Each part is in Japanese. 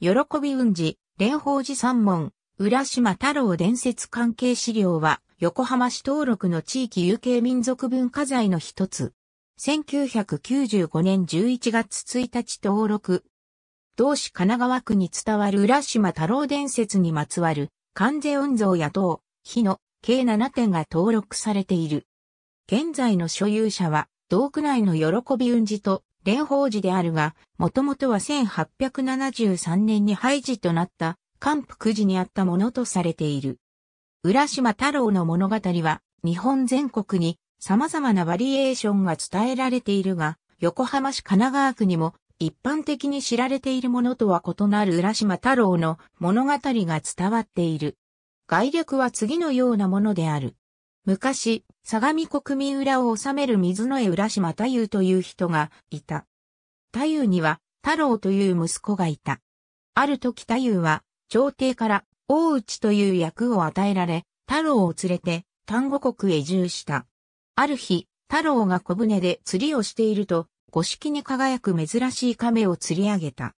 喜び雲寺、蓮舫寺三門、浦島太郎伝説関係資料は、横浜市登録の地域有形民族文化財の一つ。1995年11月1日登録。同市神奈川区に伝わる浦島太郎伝説にまつわる、関税運像や等、日の、計7点が登録されている。現在の所有者は、道区内の喜び雲寺と蓮舫寺であるが、もともとは1873年に廃寺となった関福寺にあったものとされている。浦島太郎の物語は日本全国に様々なバリエーションが伝えられているが、横浜市神奈川区にも一般的に知られているものとは異なる浦島太郎の物語が伝わっている。概略は次のようなものである。昔、相模国民浦を治める水の江浦島太夫という人がいた。太夫には太郎という息子がいた。ある時太夫は朝廷から大内という役を与えられ、太郎を連れて丹後国へ移住した。ある日、太郎が小舟で釣りをしていると、五色に輝く珍しい亀を釣り上げた。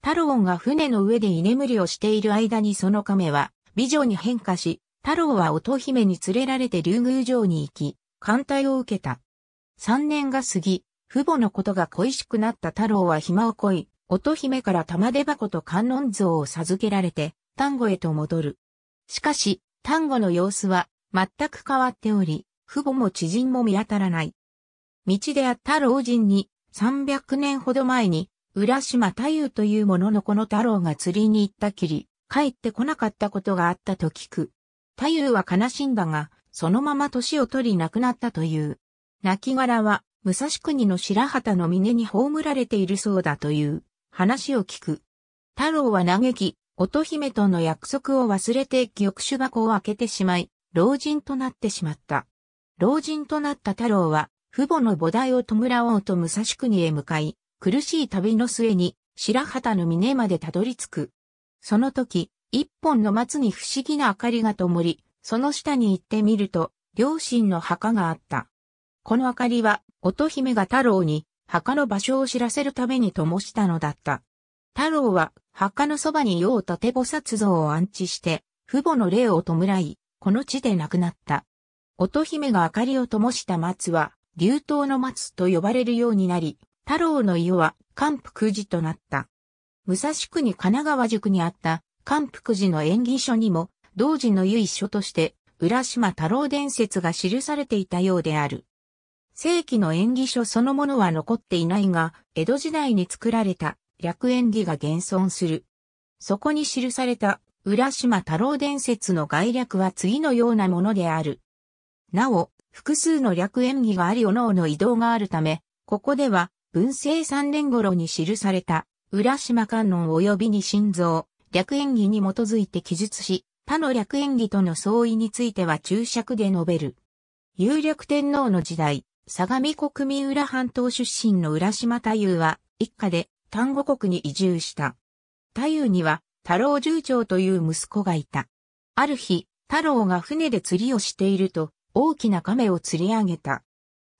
太郎が船の上で居眠りをしている間にその亀は美女に変化し、太郎は乙姫に連れられて竜宮城に行き、艦隊を受けた。三年が過ぎ、父母のことが恋しくなった太郎は暇をこい、乙姫から玉出箱と観音像を授けられて、丹後へと戻る。しかし、丹後の様子は全く変わっており、父母も知人も見当たらない。道であった老人に、三百年ほど前に、浦島太夫というもののこの太郎が釣りに行ったきり、帰ってこなかったことがあったと聞く。太夫は悲しんだが、そのまま年を取り亡くなったという。亡骸は、武蔵国の白旗の峰に葬られているそうだという話を聞く。太郎は嘆き、乙姫との約束を忘れて玉手箱を開けてしまい、老人となってしまった。老人となった太郎は、父母の母提を弔おうと武蔵国へ向かい、苦しい旅の末に白旗の峰までたどり着く。その時、一本の松に不思議な明かりが灯り、その下に行ってみると、両親の墓があった。この明かりは、乙姫が太郎に、墓の場所を知らせるために灯したのだった。太郎は、墓のそばに用て菩薩像を安置して、父母の霊を弔い、この地で亡くなった。乙姫が明かりを灯した松は、竜頭の松と呼ばれるようになり、太郎の世は、関府空寺となった。武蔵区に神奈川塾にあった、関福寺の演技書にも、同時の由緒として、浦島太郎伝説が記されていたようである。正規の演技書そのものは残っていないが、江戸時代に作られた略演技が現存する。そこに記された浦島太郎伝説の概略は次のようなものである。なお、複数の略演技がありおのおの移動があるため、ここでは文政三年頃に記された浦島観音及びに心臓、略演技に基づいて記述し、他の略演技との相違については注釈で述べる。有略天皇の時代、相模国民浦半島出身の浦島太夫は、一家で丹後国に移住した。太夫には、太郎重長という息子がいた。ある日、太郎が船で釣りをしていると、大きな亀を釣り上げた。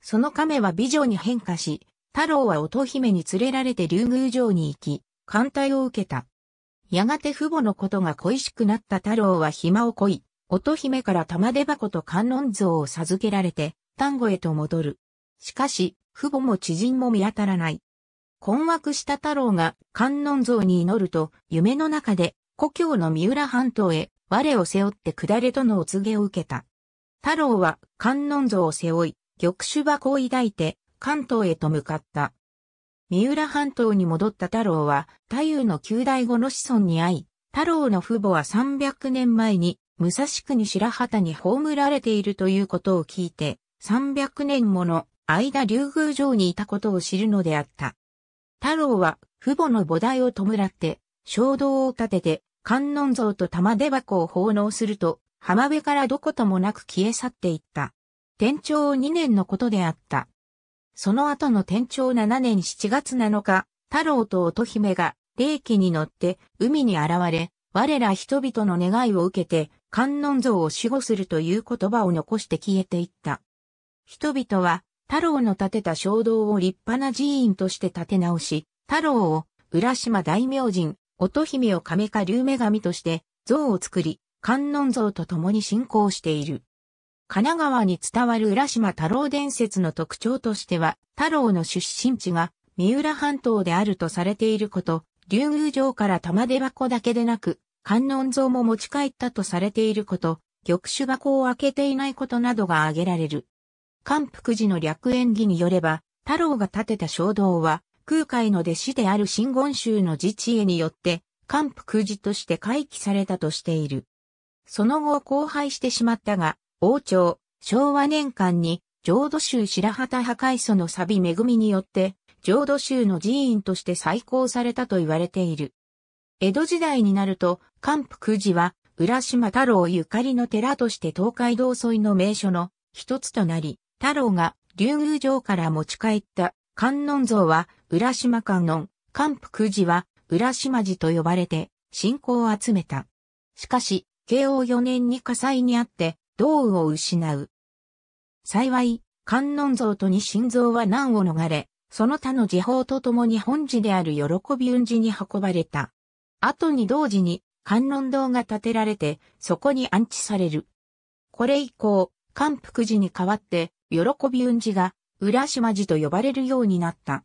その亀は美女に変化し、太郎は乙姫に連れられて竜宮城に行き、艦隊を受けた。やがて父母のことが恋しくなった太郎は暇をこい、乙姫から玉手箱と観音像を授けられて、丹後へと戻る。しかし、父母も知人も見当たらない。困惑した太郎が観音像に祈ると、夢の中で、故郷の三浦半島へ、我を背負って下れとのお告げを受けた。太郎は観音像を背負い、玉手箱を抱いて、関東へと向かった。三浦半島に戻った太郎は、太夫の旧大後の子孫に会い、太郎の父母は300年前に、武蔵国白旗に葬られているということを聞いて、300年もの間竜宮城にいたことを知るのであった。太郎は父母の菩提を弔って、衝動を立てて、観音像と玉手箱を奉納すると、浜辺からどこともなく消え去っていった。天長2年のことであった。その後の天長7年7月7日、太郎と乙姫が霊気に乗って海に現れ、我ら人々の願いを受けて観音像を守護するという言葉を残して消えていった。人々は太郎の建てた衝動を立派な寺院として建て直し、太郎を浦島大明神、乙姫を亀下竜女神として像を作り、観音像と共に信仰している。神奈川に伝わる浦島太郎伝説の特徴としては、太郎の出身地が三浦半島であるとされていること、竜宮城から玉出箱だけでなく、観音像も持ち帰ったとされていること、玉手箱を開けていないことなどが挙げられる。関福寺の略演技によれば、太郎が建てた衝動は、空海の弟子である真言宗の自治へによって、関福寺として回帰されたとしている。その後荒廃してしまったが、王朝、昭和年間に、浄土宗白旗破壊祖のサビ恵みによって、浄土宗の寺院として再興されたと言われている。江戸時代になると、関福寺は、浦島太郎ゆかりの寺として東海道沿いの名所の一つとなり、太郎が竜宮城から持ち帰った観音像は浦島観音、関福寺は浦島寺と呼ばれて信仰を集めた。しかし、慶応4年に火災にあって道を失う。幸い、観音像と二心臓は難を逃れ、その他の時報とともに本寺である喜び運寺に運ばれた。後に同時に観音堂が建てられて、そこに安置される。これ以降、関福寺に代わって、喜び運寺が、浦島寺と呼ばれるようになった。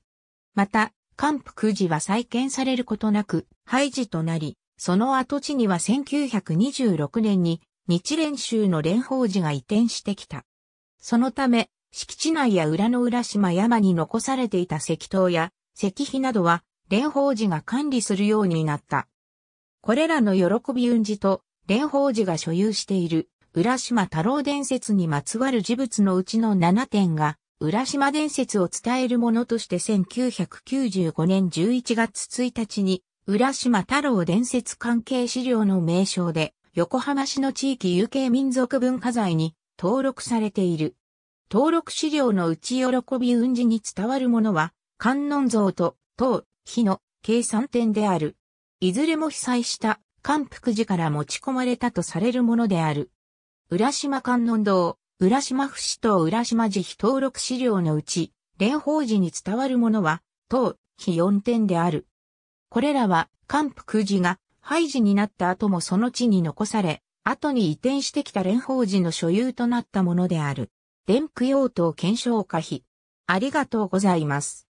また、関福寺は再建されることなく、廃寺となり、その跡地には1926年に日蓮宗の蓮法寺が移転してきた。そのため、敷地内や裏の浦島山に残されていた石塔や石碑などは、蓮法寺が管理するようになった。これらの喜び運寺と、蓮法寺が所有している、浦島太郎伝説にまつわる事物のうちの7点が、浦島伝説を伝えるものとして1995年11月1日に、浦島太郎伝説関係資料の名称で、横浜市の地域有形民族文化財に登録されている。登録資料のうち喜び運寺に伝わるものは、観音像と、当、日の、計算点である。いずれも被災した、観福寺から持ち込まれたとされるものである。浦島観音堂、浦島死等浦島寺非登録資料のうち、蓮舫寺に伝わるものは、当、日4点である。これらは、観福寺が廃寺になった後もその地に残され、後に移転してきた蓮邦寺の所有となったものである。電供用途検証可否。ありがとうございます。